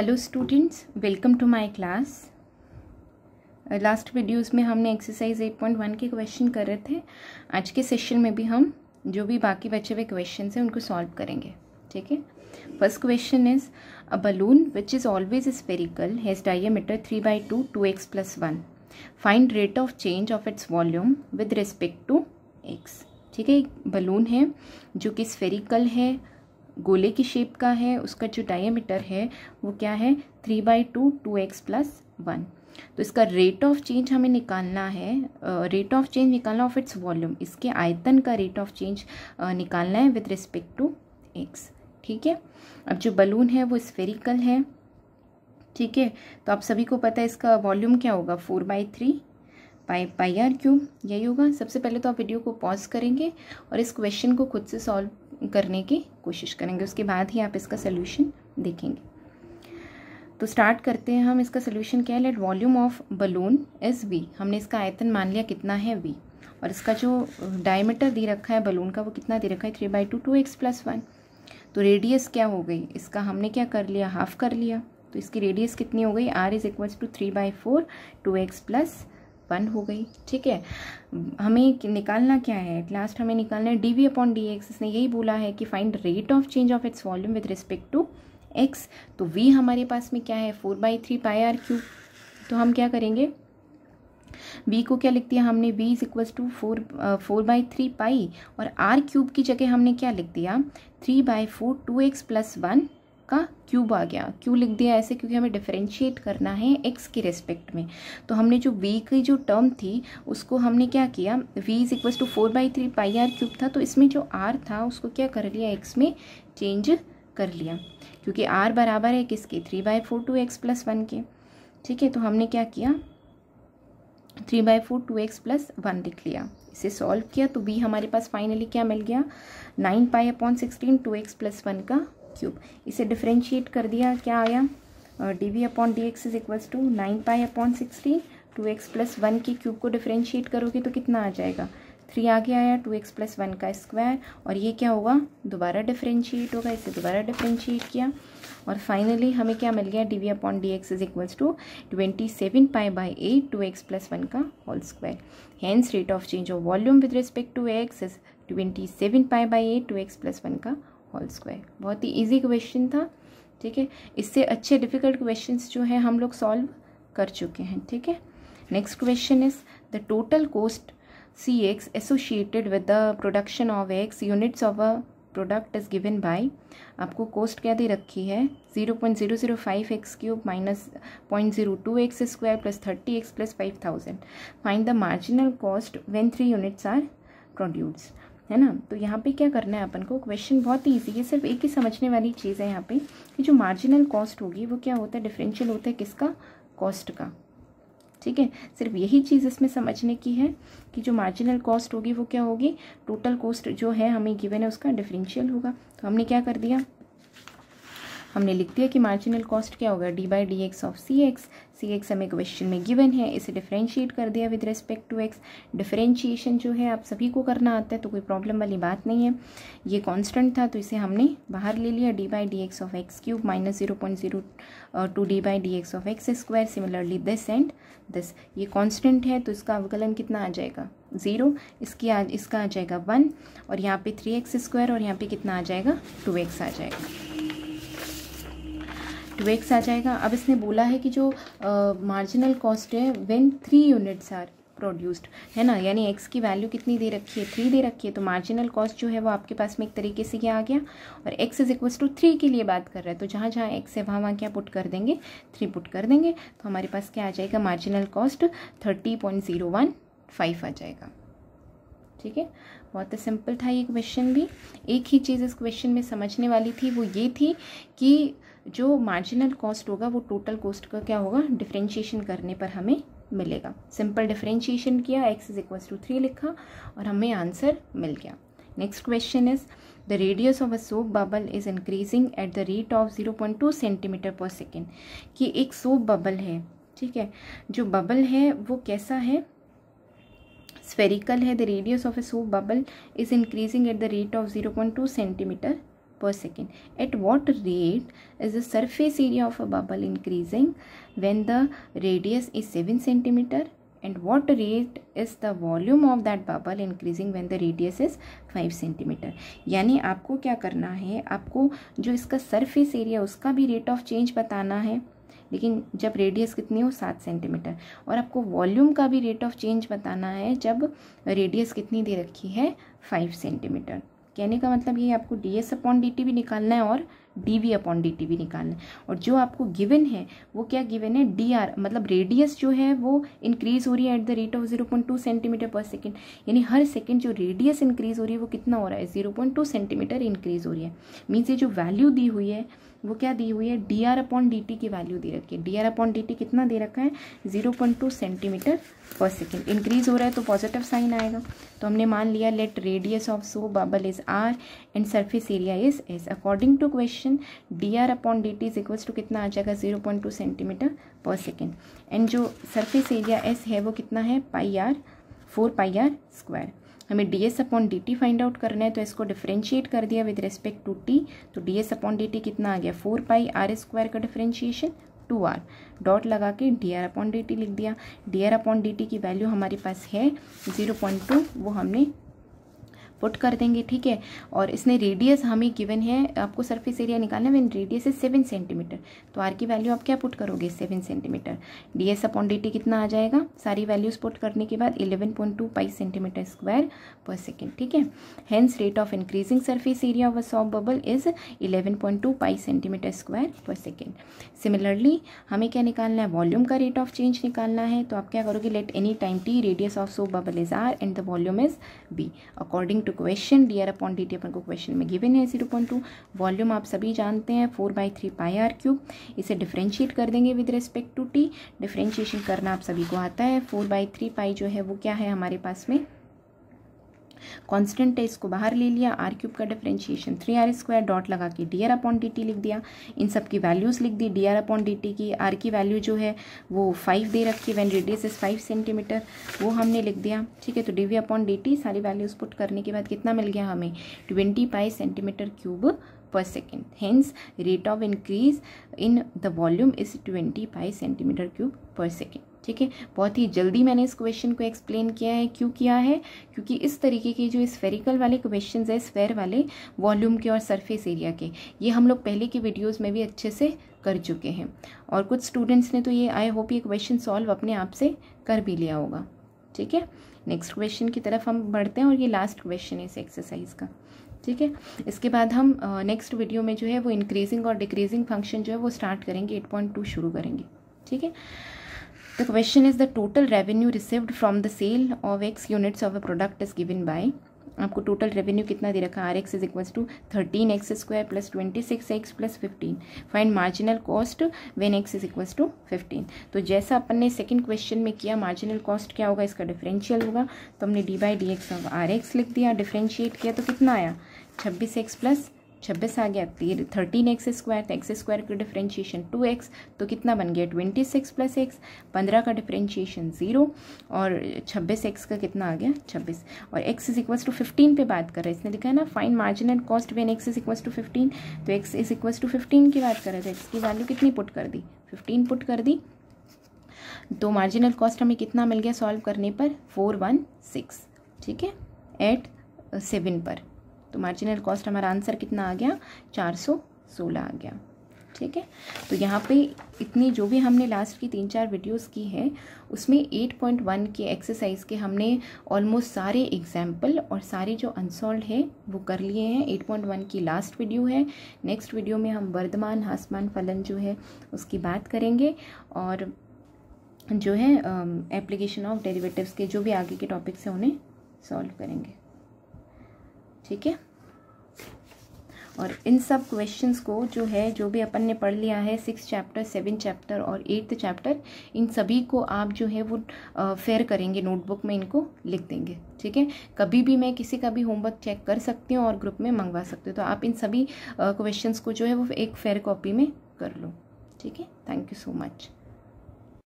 Hello students welcome to my class last videos में हमने exercise 8.1 के क्वेश्चन कर रहे थे आज के सेशन में भी हम जो भी बाकी बचे हुए क्वेश्चन हैं उनको सॉल्व करेंगे ठीक है first question is a balloon which is always spherical has diameter three by two two X plus one find rate of change of its volume with respect to X ठीक है एक balloon है जो कि spherical है गोले की shape का है उसका जो डायमीटर है वो क्या है three by two two X plus one तो इसका रेट ऑफ चेंज हमें निकालना है रेट ऑफ चेंज निकालना ऑफ इट्स वॉल्यूम इसके आयतन का रेट ऑफ चेंज निकालना है विथ रिस्पेक्ट टू एक्स ठीक है अब जो बलून है वो स्फेरिकल है ठीक है तो आप सभी को पता है इसका वॉल्यूम क्या होगा four by three pi pi are cube यही होगा सबसे पहले तो आप वीडियो को पॉज करेंगे और इस क्वेश्चन को खुद से सॉल्व करने की कोशिश करेंगे उसके बाद ही आप इसका सोल्यूशन देखेंगे तो स्टार्ट करते हैं हम इसका सोल्यूशन क्या है let volume of balloon is V हमने इसका आयतन मान लिया कितना है वी और इसका जो डायमीटर दे रखा है बलून का वो कितना दे रखा है three by two two X plus one तो रेडियस क्या हो गई इसका हमने क्या कर लिया हाफ कर लिया तो इसकी रेडियस कितनी हो गई R is equals to three by four two X plus one हो गई ठीक है हमें निकालना क्या है एट लास्ट हमें निकालना है D we upon D X इसने यही बोला है कि find rate of change of its volume with respect to x तो वी हमारे पास में क्या है four by three pi are cube तो हम क्या करेंगे वी को क्या लिख दिया हमने V is equals to four four by three pi और आर क्यूब की जगह हमने क्या लिख दिया three by four two X plus one आपका क्यूब आ गया क्यू लिख दिया ऐसे क्योंकि हमें डिफ्रेंशिएट करना है एक्स के रिस्पेक्ट में तो हमने जो वी की जो टर्म थी उसको हमने क्या किया V is equal to four by three pi are cube था तो इसमें जो आर था उसको क्या कर लिया एक्स में चेंज कर लिया क्योंकि आर बराबर है किसके three by four two X plus one के ठीक है तो हमने क्या किया three by four two X plus one लिख लिया इसे सॉल्व किया तो बी हमारे पास फाइनली क्या मिल गया nine pi upon sixteen two X plus one का क्यूब इसे डिफ्रेंशिएट कर दिया क्या आया D we upon D X is equals to nine pi upon sixty two X plus one के क्यूब को डिफ्रेंशिएट करोगे तो कितना आ जाएगा थ्री आगे आया टू एक्स प्लस वन का स्क्वायर और ये क्या होगा दोबारा डिफ्रेंशिएट होगा इसे दोबारा डिफ्रेंशिएट किया और फाइनली हमें क्या मिल गया D we upon D X is equals to twenty seven pi by eight two X plus one का whole square hence rate of change of volume with respect to X is twenty seven pi by eight two X plus one का whole square बहुत ही easy question था ठीक है इससे अच्छे difficult question जो है हम लोग सॉल्व कर चुके हैं ठीक है next question is the total cost C X associated with the production of X units of a product is given by आपको कॉस्ट क्या दे रखी है zero point zero zero five X cube minus point zero two X square plus thirty X plus five thousand find the marginal cost when three units are produced है ना तो यहाँ पे क्या करना है अपन को क्वेश्चन बहुत ही ईजी है सिर्फ एक ही समझने वाली चीज़ है यहाँ पे कि जो मार्जिनल कॉस्ट होगी वो क्या होता है डिफरेंशियल होता है किसका कॉस्ट का ठीक है सिर्फ यही चीज़ इसमें समझने की है कि जो मार्जिनल कॉस्ट होगी वो क्या होगी टोटल कॉस्ट जो है हमें गिवन है उसका डिफरेंशियल होगा तो हमने क्या कर दिया हमने लिख दिया कि मार्जिनल कॉस्ट क्या होगा D by D x of C X C X हमें क्वेश्चन में गिवन है इसे डिफ्रेंशिएट कर दिया with respect to X differentiation जो है आप सभी को करना आता है तो कोई प्रॉब्लम वाली बात नहीं है ये कॉन्स्टेंट था तो इसे हमने बाहर ले लिया D by D x of X cube minus zero point zero two D by D x of X square similarly this and this ये कॉन्स्टेंट है तो इसका अवकलन कितना आ जाएगा ज़ीरो इसकी आ इसका आ जाएगा वन और यहाँ पे थ्री एक्स स्क्वायर और यहाँ पे कितना आ जाएगा टू एक्स आ जाएगा ट्वेक्स आ जाएगा अब इसने बोला है कि जो मार्जिनल कॉस्ट है when three units are produced है ना यानी एक्स की वैल्यू कितनी दे रखी है थ्री दे रखी है तो मार्जिनल कॉस्ट जो है वो आपके पास में एक तरीके से क्या आ गया और x is equals to three के लिए बात कर रहा है तो जहाँ जहाँ एक्स है वहाँ वहाँ क्या पुट कर देंगे थ्री पुट कर देंगे तो हमारे पास क्या आ जाएगा marginal cost thirty point zero one five आ जाएगा ठीक है बहुत ही तो सिंपल था ये क्वेश्चन भी एक ही चीज़ इस क्वेश्चन में समझने वाली थी वो ये थी कि जो मार्जिनल कॉस्ट होगा वो टोटल कॉस्ट का क्या होगा डिफ्रेंशिएशन करने पर हमें मिलेगा सिंपल डिफ्रेंशिएशन किया X is equal to three लिखा और हमें आंसर मिल गया next question is the radius of a soap bubble is increasing at the rate of zero point two centimetre per second कि एक सोप बबल है ठीक है जो बबल है वो कैसा है स्फेरिकल है the radius of a soap bubble is increasing at the rate of zero point two centimetre per second. At what rate is the surface area of a bubble increasing when the radius is 7 centimeter? And what rate is the volume of that bubble increasing when the radius is 5 centimeter? यानी आपको क्या करना है आपको जो इसका surface area उसका भी rate of change बताना है लेकिन जब रेडियस कितनी हो सात सेंटीमीटर और आपको वॉल्यूम का भी रेट ऑफ चेंज बताना है जब रेडियस कितनी दे रखी है फाइव सेंटीमीटर कहने का मतलब ये आपको D S upon D T भी निकालना है और D we upon D T भी निकालना है और जो आपको गिवन है वो क्या गिवन है डी आर मतलब रेडियस जो है वो इंक्रीज हो रही है at the rate of zero point two centimetre per second यानी हर सेकेंड जो रेडियस इंक्रीज हो रही है वो कितना हो रहा है zero point two centimetre increase हो रही है मीन्स ये जो वैल्यू दी हुई है वो क्या दी हुई है d r upon D t की वैल्यू दे रखी है d r upon D t कितना दे रखा है zero point two centimetre per second increase हो रहा है तो पॉजिटिव साइन आएगा तो हमने मान लिया let radius of so bubble is r and surface area is s according to question d r upon D t is equals to कितना आ जाएगा zero point two centimetre per second and जो surface area s है वो कितना है pi r four pi r square हमें d S upon D t find out करना है तो इसको डिफ्रेंशिएट कर दिया विद रिस्पेक्ट टू टी तो d S upon D t कितना आ गया फोर पाई आर स्क्वायर का डिफ्रेंशिएशन टू आर डॉट लगा के d r upon D t लिख दिया d r upon D t की वैल्यू हमारे पास है ज़ीरो पॉइंट टू वो हमने पुट कर देंगे ठीक है और इसने रेडियस हमें गिवन है आपको सरफेस एरिया निकालना है रेडियस है सेवन सेंटीमीटर तो आर की वैल्यू आप क्या पुट करोगे seven centimetre d S upon D t कितना आ जाएगा सारी वैल्यूज पुट करने के बाद eleven point two five centimetre square per second ठीक है hence rate of increasing surface area of a soft bubble is eleven point two five centimetre square per second similarly हमें क्या निकालना है वॉल्यूम का रेट ऑफ चेंज निकालना है तो आप क्या करोगे let any time t radius of soap bubble is r and the volume is b according to to question d r upon D t अपन को क्वेश्चन में गिवन है जीरो पॉइंट टू वॉल्यूम आप सभी जानते हैं four by three pi are cube इसे differentiate कर देंगे with respect to t differentiation करना आप सभी को आता है फोर बाई थ्री पाई जो है वो क्या है हमारे पास में कॉन्स्टेंट है इसको बाहर ले लिया आर क्यूब का differentiation three r square dot लगा के d r upon D t लिख दिया इन सब की वैल्यूज़ लिख दी d r upon D t की आर की वैल्यू जो है वो फाइव दे रखी when radius is five centimetre वो हमने लिख दिया ठीक है तो d we upon D t सारी वैल्यूज़ पुट करने के बाद कितना मिल गया हमें twenty five centimetre cube per second hence rate of increase in the volume is twenty five centimetre cube per second ठीक है बहुत ही जल्दी मैंने इस क्वेश्चन को एक्सप्लेन किया है क्यों किया है क्योंकि इस तरीके के जो स्फेरिकल वाले क्वेश्चन है स्फेयर वाले वॉल्यूम के और सरफेस एरिया के ये हम लोग पहले की वीडियोज़ में भी अच्छे से कर चुके हैं और कुछ स्टूडेंट्स ने तो ये आई होप ये क्वेश्चन सॉल्व अपने आप से कर भी लिया होगा ठीक है नेक्स्ट क्वेश्चन की तरफ हम बढ़ते हैं और ये लास्ट क्वेश्चन है इस एक्सरसाइज का ठीक है इसके बाद हम नेक्स्ट वीडियो में जो है वो इंक्रीजिंग और डिक्रीजिंग फंक्शन जो है वो स्टार्ट करेंगे एट पॉइंट टू शुरू करेंगे ठीक है The question is the total revenue received from the sale of X units of a product is given by आपको टोटल रेवेन्यू कितना दे रखा है r x is equal to thirteen x square plus twenty six x plus fifteen find marginal cost when x is equal to fifteen तो जैसा अपन ने second question में किया मार्जिनल कॉस्ट क्या होगा इसका डिफरेंशियल होगा तो हमने d by D x of r x लिख दिया डिफरेंशिएट किया तो कितना आया छब्बीस एक्स प्लस छब्बीस आ गया तीर थर्टीन एक्स स्क्वायर तो एक्स स्क्वायर का डिफ्रेंशिएशन टू एक्स तो कितना बन गया ट्वेंटी सिक्स प्लस एक्स पंद्रह का डिफ्रेंशिएशन ज़ीरो और छब्बीस एक्स का कितना आ गया छब्बीस और x is equals to fifteen पर बात कर रहे हैं इसने लिखा है ना fine marginal cost when x is equals to fifteen तो x is equals to fifteen की बात कर रहे थे एक्स की वैल्यू कितनी पुट कर दी फिफ्टीन पुट कर दी तो मार्जिनल कॉस्ट हमें कितना मिल गया सॉल्व करने पर फोर वन सिक्स ठीक है एट सेवन पर तो मार्जिनल कॉस्ट हमारा आंसर कितना आ गया चार सौ सोलह आ गया ठीक है तो यहाँ पे इतनी जो भी हमने लास्ट की तीन चार वीडियोस की है उसमें 8.1 के एक्सरसाइज के हमने ऑलमोस्ट सारे एग्जाम्पल और सारे जो अनसॉल्व है वो कर लिए हैं 8.1 की लास्ट वीडियो है नेक्स्ट वीडियो में हम वर्धमान हासमान फलन जो है उसकी बात करेंगे और जो है एप्लीकेशन ऑफ डेरिवेटिव्स के जो भी आगे के टॉपिक्स हैं उन्हें सॉल्व करेंगे ठीक है और इन सब क्वेश्चंस को जो है जो भी अपन ने पढ़ लिया है सिक्स चैप्टर सेवन चैप्टर और एट्थ चैप्टर इन सभी को आप जो है वो फेयर करेंगे नोटबुक में इनको लिख देंगे ठीक है कभी भी मैं किसी का भी होमवर्क चेक कर सकती हूँ और ग्रुप में मंगवा सकती हूँ तो आप इन सभी क्वेश्चंस को जो है वो एक फेयर कॉपी में कर लो ठीक है थैंक यू सो मच